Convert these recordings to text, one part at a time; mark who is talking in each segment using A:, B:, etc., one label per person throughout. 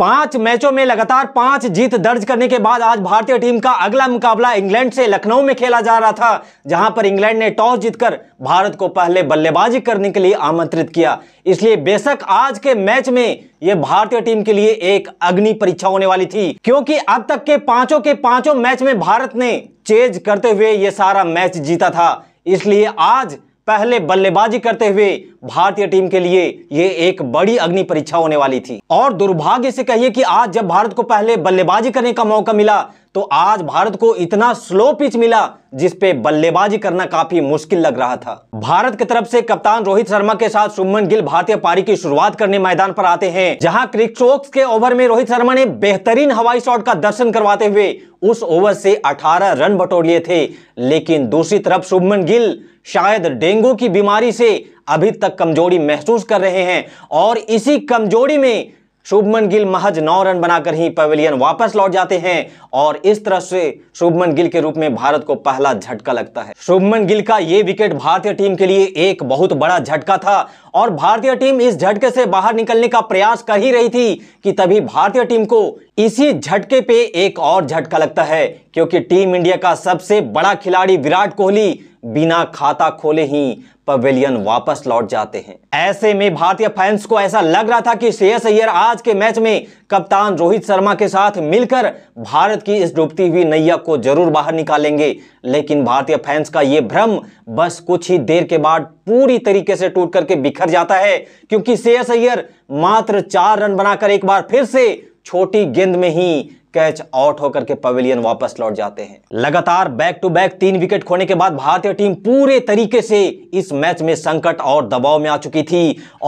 A: पांच मैचों में लगातार पांच जीत दर्ज करने के बाद आज भारतीय टीम का अगला मुकाबला इंग्लैंड से लखनऊ में खेला जा रहा था जहां पर इंग्लैंड ने टॉस जीतकर भारत को पहले बल्लेबाजी करने के लिए आमंत्रित किया इसलिए बेशक आज के मैच में यह भारतीय टीम के लिए एक अग्नि परीक्षा होने वाली थी क्योंकि अब तक के पांचों के पांचों मैच में भारत ने चेज करते हुए यह सारा मैच जीता था इसलिए आज पहले बल्लेबाजी करते हुए भारतीय टीम के लिए ये एक बड़ी अग्नि परीक्षा होने वाली थी और दुर्भाग्य से कहिए कि आज जब भारत को पहले बल्लेबाजी करने का मौका मिला तो आज भारत को इतना स्लो पिच मिला जिस पे बल्लेबाजी करना काफी मुश्किल लग रहा था भारत की तरफ से कप्तान रोहित शर्मा के साथ सुमन गिल भारतीय पारी की शुरुआत करने मैदान पर आते हैं जहां क्रिक्चोक्स के ओवर में रोहित शर्मा ने बेहतरीन हवाई शॉट का दर्शन करवाते हुए उस ओवर से 18 रन बटोर लिए थे लेकिन दूसरी तरफ शुभमन गिल शायद डेंगू की बीमारी से अभी तक कमजोरी महसूस कर रहे हैं और इसी कमजोरी में शुभमन गिल महज नौ रन बनाकर ही पवेलियन वापस लौट जाते हैं और इस तरह से शुभमन गिल के रूप में भारत को पहला झटका लगता है शुभमन गिल का ये विकेट भारतीय टीम के लिए एक बहुत बड़ा झटका था और भारतीय टीम इस झटके से बाहर निकलने का प्रयास कर ही रही थी कि तभी भारतीय टीम को इसी झटके पे एक और झटका लगता है क्योंकि टीम इंडिया का सबसे बड़ा खिलाड़ी विराट कोहली बिना खाता खोले ही पवेलियन वापस लौट जाते हैं ऐसे में भारतीय फैंस को ऐसा लग रहा था कि श्रेयस अय्यर आज के मैच में कप्तान रोहित शर्मा के साथ मिलकर भारत की इस डूबती हुई नैया को जरूर बाहर निकालेंगे लेकिन भारतीय फैंस का यह भ्रम बस कुछ ही देर के बाद पूरी तरीके से टूट करके बिखर जाता है क्योंकि श्रेयस अय्यर मात्र चार रन बनाकर एक बार फिर से छोटी गेंद में ही कैच आउट होकर के पवेलियन वापस लौट जाते हैं लगातार बैक टू बैक तीन विकेट खोने के बाद भारतीय टीम पूरे तरीके से इस मैच में संकट और दबाव में आ चुकी थी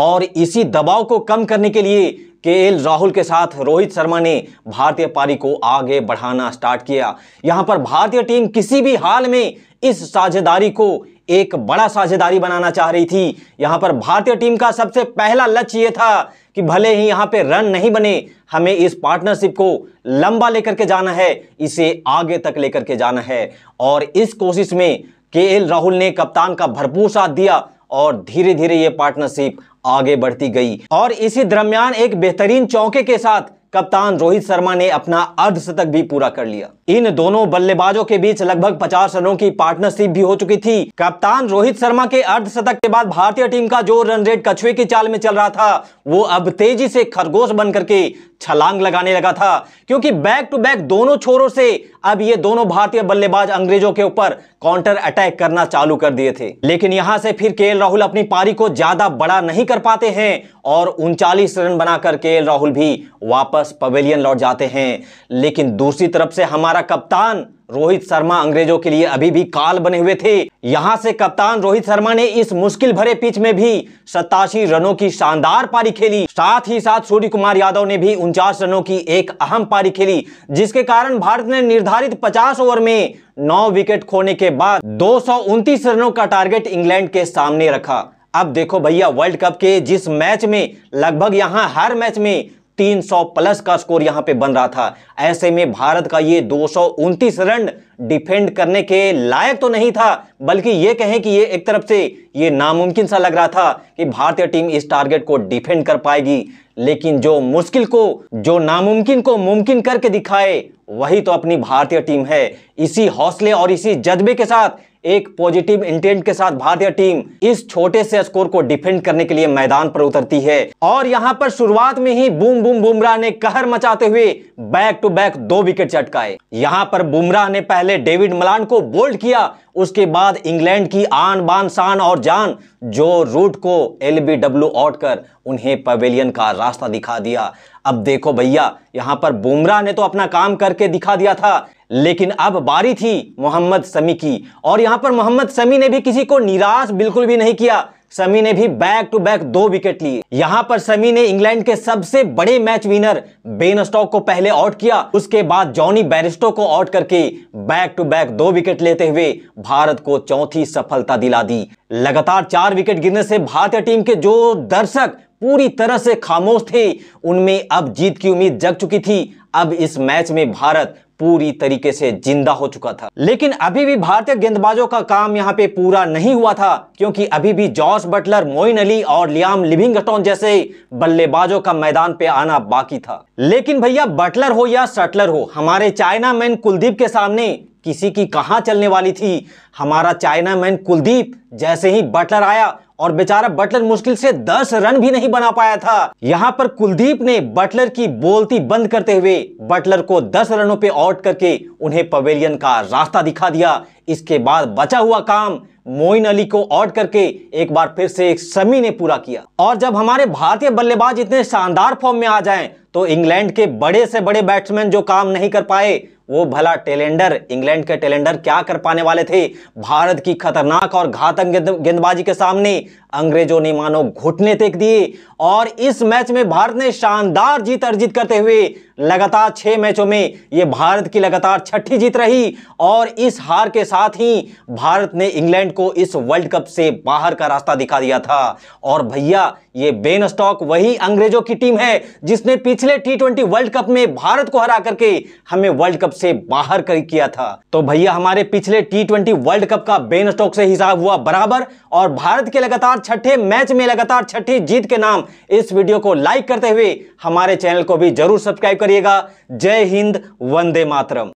A: और इसी दबाव को कम करने के लिए के एल राहुल के साथ रोहित शर्मा ने भारतीय पारी को आगे बढ़ाना स्टार्ट किया यहां पर भारतीय टीम किसी भी हाल में इस साझेदारी को एक बड़ा साझेदारी बनाना चाह रही थी यहां पर भारतीय टीम का सबसे पहला लक्ष्य यह था कि भले ही यहां पे रन नहीं बने हमें इस पार्टनरशिप को लंबा लेकर के जाना है इसे आगे तक लेकर के जाना है और इस कोशिश में के राहुल ने कप्तान का भरपूर साथ दिया और धीरे धीरे ये पार्टनरशिप आगे बढ़ती गई और इसी दरमियान एक बेहतरीन चौके के साथ कप्तान रोहित शर्मा ने अपना अर्धशतक भी पूरा कर लिया इन दोनों बल्लेबाजों के बीच लगभग 50 रनों की पार्टनरशिप भी हो चुकी थी कप्तान रोहित शर्मा के अर्धशतक के बाद भारतीय टीम का जो रन रेट कछुए की चाल में चल रहा था वो अब तेजी से खरगोश बनकर के छलांग लगाने लगा था क्योंकि बैक टू बैक दोनों छोरों से अब ये दोनों भारतीय बल्लेबाज अंग्रेजों के ऊपर काउंटर अटैक करना चालू कर दिए थे लेकिन यहां से फिर के राहुल अपनी पारी को ज्यादा बड़ा नहीं कर पाते हैं और उनचालीस रन बनाकर के राहुल भी वापस पवेलियन लौट जाते हैं लेकिन दूसरी तरफ से हमारा कप्तान रोहित शर्मा अंग्रेजों के लिए अभी भी काल बने हुए थे यहां से कप्तान रोहित शर्मा ने इस मुश्किल भरे पिच में भी सतासी रनों की शानदार पारी खेली साथ ही साथ सूर्य कुमार यादव ने भी उनचास रनों की एक अहम पारी खेली जिसके कारण भारत ने निर्धारित 50 ओवर में 9 विकेट खोने के बाद दो रनों का टारगेट इंग्लैंड के सामने रखा अब देखो भैया वर्ल्ड कप के जिस मैच में लगभग यहाँ हर मैच में 300 प्लस का स्कोर यहां पे बन रहा था ऐसे में भारत का ये दो रन डिफेंड करने के लायक तो नहीं था बल्कि ये कहें कि ये एक तरफ से ये नामुमकिन सा लग रहा था कि भारतीय टीम इस टारगेट को डिफेंड कर पाएगी लेकिन जो मुश्किल को जो नामुमकिन को मुमकिन करके दिखाए वही तो अपनी भारतीय टीम है इसी हौसले और इसी जज्बे के साथ एक पॉजिटिव इंटेंट के साथ भारतीय टीम इस छोटे से स्कोर को डिफेंड करने के लिए मैदान पर उतरती है और यहां पर शुरुआत में ही बूम बूम बुमराह ने कहर मचाते हुए बैक टू बैक दो विकेट चटकाए यहां पर बुमराह ने पहले डेविड मलान को बोल्ड किया उसके बाद इंग्लैंड की आन बान शान और जान जो रूट को एलबीडब्ल्यू आउट कर उन्हें पवेलियन का रास्ता दिखा दिया अब देखो भैया यहां पर बुमराह ने तो अपना काम करके दिखा दिया था लेकिन अब बारी थी मोहम्मद समी की और यहां पर मोहम्मद समी ने भी किसी को निराश बिल्कुल भी नहीं किया समी ने भी बैक टू बैक दो विकेट लिए यहां पर समी ने इंग्लैंड के सबसे बड़े मैच विनर बेन स्टॉक को पहले आउट किया उसके बाद जॉनी बैरिस्टो को आउट करके बैक टू बैक दो विकेट लेते हुए भारत को चौथी सफलता दिला दी लगातार चार विकेट गिरने से भारतीय टीम के जो दर्शक पूरी तरह से खामोश थे उनमें अब जीत की उम्मीद जग चुकी थी अब इस मैच में भारत पूरी तरीके से जिंदा हो चुका था लेकिन अभी भी भारतीय गेंदबाजों का काम यहाँ पे पूरा नहीं हुआ था क्योंकि अभी भी जॉर्ज बटलर मोइन अली और लियाम लिविंगस्टोन जैसे बल्लेबाजों का मैदान पे आना बाकी था लेकिन भैया बटलर हो या सटलर हो हमारे चाइना मैन कुलदीप के सामने किसी की कहाँ चलने वाली थी हमारा चाइना मैन कुलदीप जैसे ही बटलर आया और बेचारा बटलर मुश्किल से 10 रन भी नहीं बना पाया था यहाँ पर कुलदीप ने बटलर की बोलती बंद करते हुए बटलर को 10 रनों पे आउट करके उन्हें पवेलियन का रास्ता दिखा दिया इसके बाद बचा हुआ काम मोइन अली को आउट करके एक बार फिर से एक समी ने पूरा किया और जब हमारे भारतीय बल्लेबाज इतने शानदार फॉर्म में आ जाएं तो इंग्लैंड के बड़े से बड़े बैट्समैन जो काम नहीं कर पाए वो भला टेलेंडर इंग्लैंड के टेलेंडर क्या कर पाने वाले थे भारत की खतरनाक और घातक गेंदबाजी के सामने अंग्रेजों ने मानो घुटने टेक दिए और इस मैच में भारत ने शानदार जीत अर्जित करते हुए लगातार छह मैचों में ये भारत की लगातार छठी जीत रही और इस हार के साथ ही भारत ने इंग्लैंड को इस वर्ल्ड कप से बाहर का रास्ता दिखा दिया था और भैया ये बेन स्टॉक वही अंग्रेजों की टीम है जिसने पिछले टी वर्ल्ड कप में भारत को हरा करके हमें वर्ल्ड कप कप से बाहर कर किया था तो भैया हमारे पिछले टी ट्वेंटी वर्ल्ड कप का बेन स्टॉक से हिसाब हुआ बराबर और भारत के लगातार छठे मैच में लगातार छठी जीत के नाम इस वीडियो को लाइक करते हुए हमारे चैनल को भी जरूर सब्सक्राइब करिएगा जय हिंद वंदे मातरम